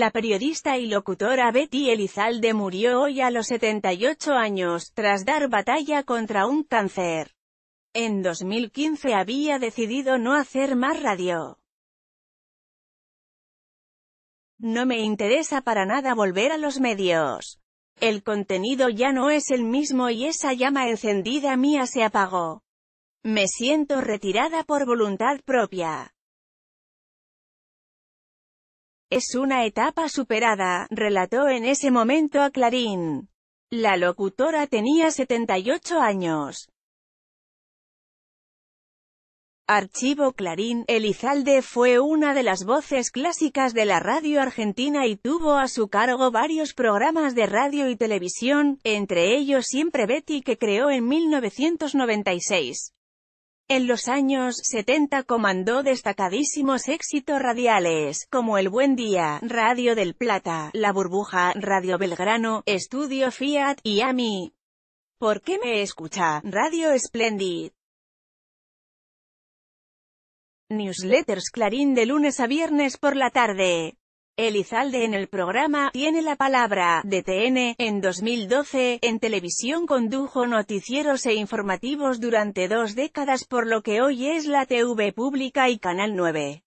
La periodista y locutora Betty Elizalde murió hoy a los 78 años, tras dar batalla contra un cáncer. En 2015 había decidido no hacer más radio. No me interesa para nada volver a los medios. El contenido ya no es el mismo y esa llama encendida mía se apagó. Me siento retirada por voluntad propia. Es una etapa superada, relató en ese momento a Clarín. La locutora tenía 78 años. Archivo Clarín, Elizalde fue una de las voces clásicas de la radio argentina y tuvo a su cargo varios programas de radio y televisión, entre ellos Siempre Betty que creó en 1996. En los años 70 comandó destacadísimos éxitos radiales, como El Buen Día, Radio del Plata, La Burbuja, Radio Belgrano, Estudio Fiat, y A.M.I. ¿Por qué me escucha? Radio Splendid. Newsletters Clarín de lunes a viernes por la tarde. Elizalde en el programa Tiene la Palabra, de TN, en 2012, en televisión condujo noticieros e informativos durante dos décadas por lo que hoy es la TV Pública y Canal 9.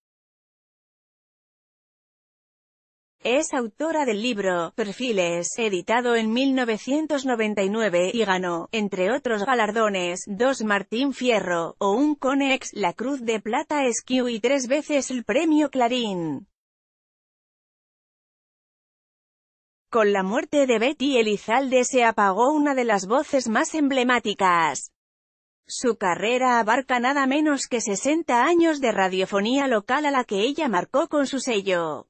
Es autora del libro, Perfiles, editado en 1999, y ganó, entre otros galardones, dos Martín Fierro, o un Conex, la Cruz de Plata Esquiu y tres veces el Premio Clarín. Con la muerte de Betty Elizalde se apagó una de las voces más emblemáticas. Su carrera abarca nada menos que 60 años de radiofonía local a la que ella marcó con su sello.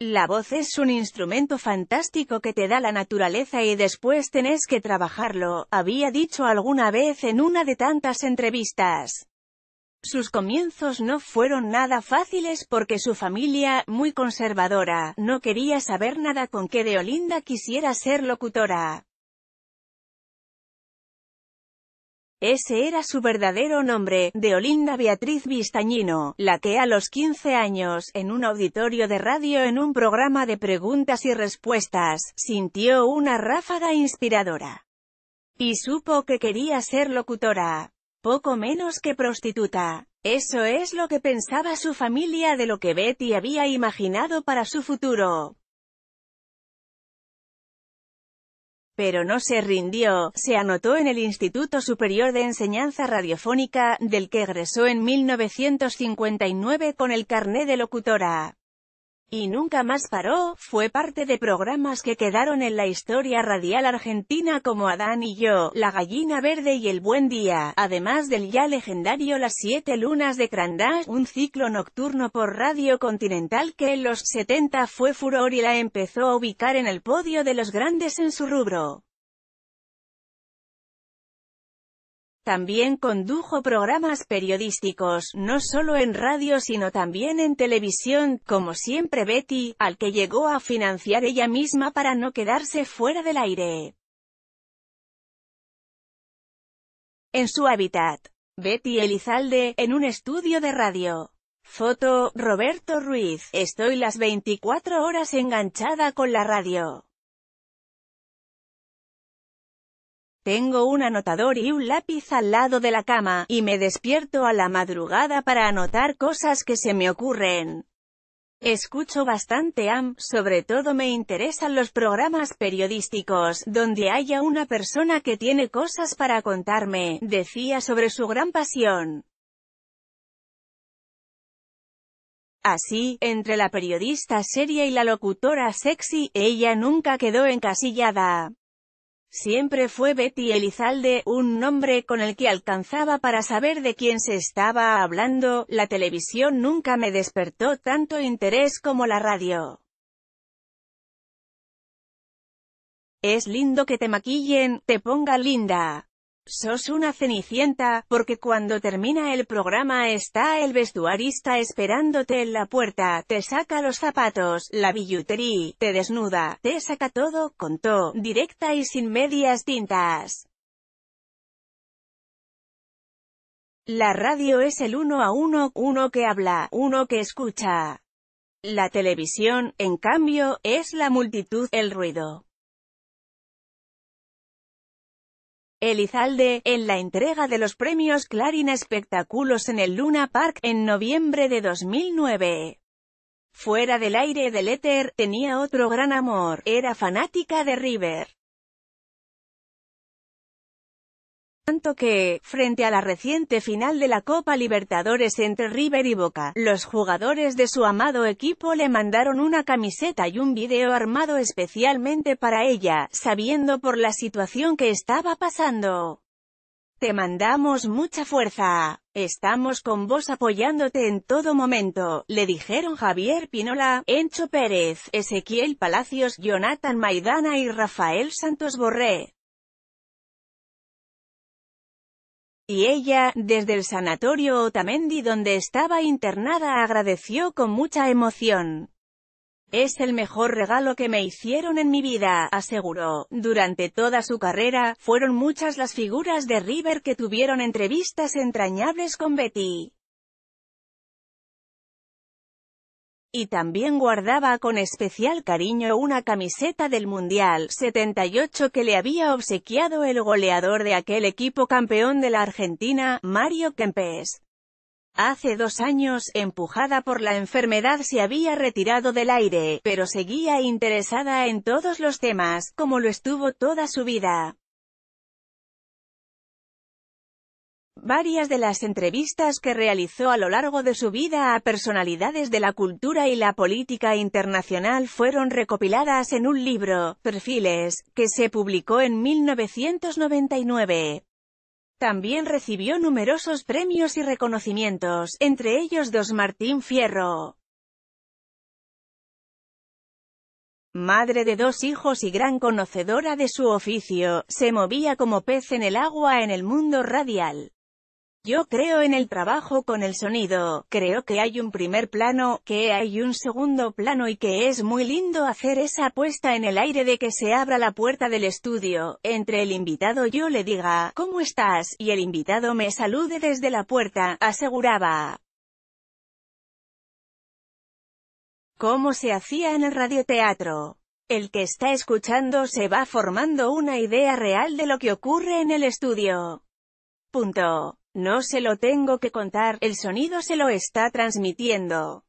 La voz es un instrumento fantástico que te da la naturaleza y después tenés que trabajarlo, había dicho alguna vez en una de tantas entrevistas. Sus comienzos no fueron nada fáciles porque su familia, muy conservadora, no quería saber nada con que Deolinda quisiera ser locutora. Ese era su verdadero nombre, Deolinda Beatriz Vistañino, la que a los 15 años, en un auditorio de radio en un programa de preguntas y respuestas, sintió una ráfaga inspiradora. Y supo que quería ser locutora. Poco menos que prostituta. Eso es lo que pensaba su familia de lo que Betty había imaginado para su futuro. pero no se rindió, se anotó en el Instituto Superior de Enseñanza Radiofónica, del que egresó en 1959 con el carné de locutora y nunca más paró, fue parte de programas que quedaron en la historia radial argentina como Adán y yo, La Gallina Verde y El Buen Día, además del ya legendario Las Siete Lunas de Crandash, un ciclo nocturno por Radio Continental que en los 70 fue furor y la empezó a ubicar en el podio de los grandes en su rubro. También condujo programas periodísticos, no solo en radio sino también en televisión, como siempre Betty, al que llegó a financiar ella misma para no quedarse fuera del aire. En su hábitat. Betty Elizalde, en un estudio de radio. Foto, Roberto Ruiz, estoy las 24 horas enganchada con la radio. Tengo un anotador y un lápiz al lado de la cama, y me despierto a la madrugada para anotar cosas que se me ocurren. Escucho bastante AM, sobre todo me interesan los programas periodísticos, donde haya una persona que tiene cosas para contarme, decía sobre su gran pasión. Así, entre la periodista seria y la locutora sexy, ella nunca quedó encasillada. Siempre fue Betty Elizalde, un nombre con el que alcanzaba para saber de quién se estaba hablando, la televisión nunca me despertó tanto interés como la radio. Es lindo que te maquillen, te ponga linda. Sos una cenicienta, porque cuando termina el programa está el vestuarista esperándote en la puerta, te saca los zapatos, la billutería, te desnuda, te saca todo, contó, directa y sin medias tintas. La radio es el uno a uno, uno que habla, uno que escucha. La televisión, en cambio, es la multitud, el ruido. Elizalde, en la entrega de los premios Clarín Espectáculos en el Luna Park, en noviembre de 2009. Fuera del aire del éter, tenía otro gran amor, era fanática de River. Tanto que, frente a la reciente final de la Copa Libertadores entre River y Boca, los jugadores de su amado equipo le mandaron una camiseta y un video armado especialmente para ella, sabiendo por la situación que estaba pasando. Te mandamos mucha fuerza. Estamos con vos apoyándote en todo momento, le dijeron Javier Pinola, Encho Pérez, Ezequiel Palacios, Jonathan Maidana y Rafael Santos Borré. Y ella, desde el sanatorio Otamendi donde estaba internada agradeció con mucha emoción. Es el mejor regalo que me hicieron en mi vida, aseguró. Durante toda su carrera, fueron muchas las figuras de River que tuvieron entrevistas entrañables con Betty. y también guardaba con especial cariño una camiseta del Mundial 78 que le había obsequiado el goleador de aquel equipo campeón de la Argentina, Mario Kempes. Hace dos años, empujada por la enfermedad se había retirado del aire, pero seguía interesada en todos los temas, como lo estuvo toda su vida. Varias de las entrevistas que realizó a lo largo de su vida a personalidades de la cultura y la política internacional fueron recopiladas en un libro, Perfiles, que se publicó en 1999. También recibió numerosos premios y reconocimientos, entre ellos dos Martín Fierro. madre de dos hijos y gran conocedora de su oficio, se movía como pez en el agua en el mundo radial. Yo creo en el trabajo con el sonido, creo que hay un primer plano, que hay un segundo plano y que es muy lindo hacer esa apuesta en el aire de que se abra la puerta del estudio, entre el invitado yo le diga, ¿cómo estás? y el invitado me salude desde la puerta, aseguraba. Cómo se hacía en el radioteatro. El que está escuchando se va formando una idea real de lo que ocurre en el estudio. Punto. No se lo tengo que contar, el sonido se lo está transmitiendo.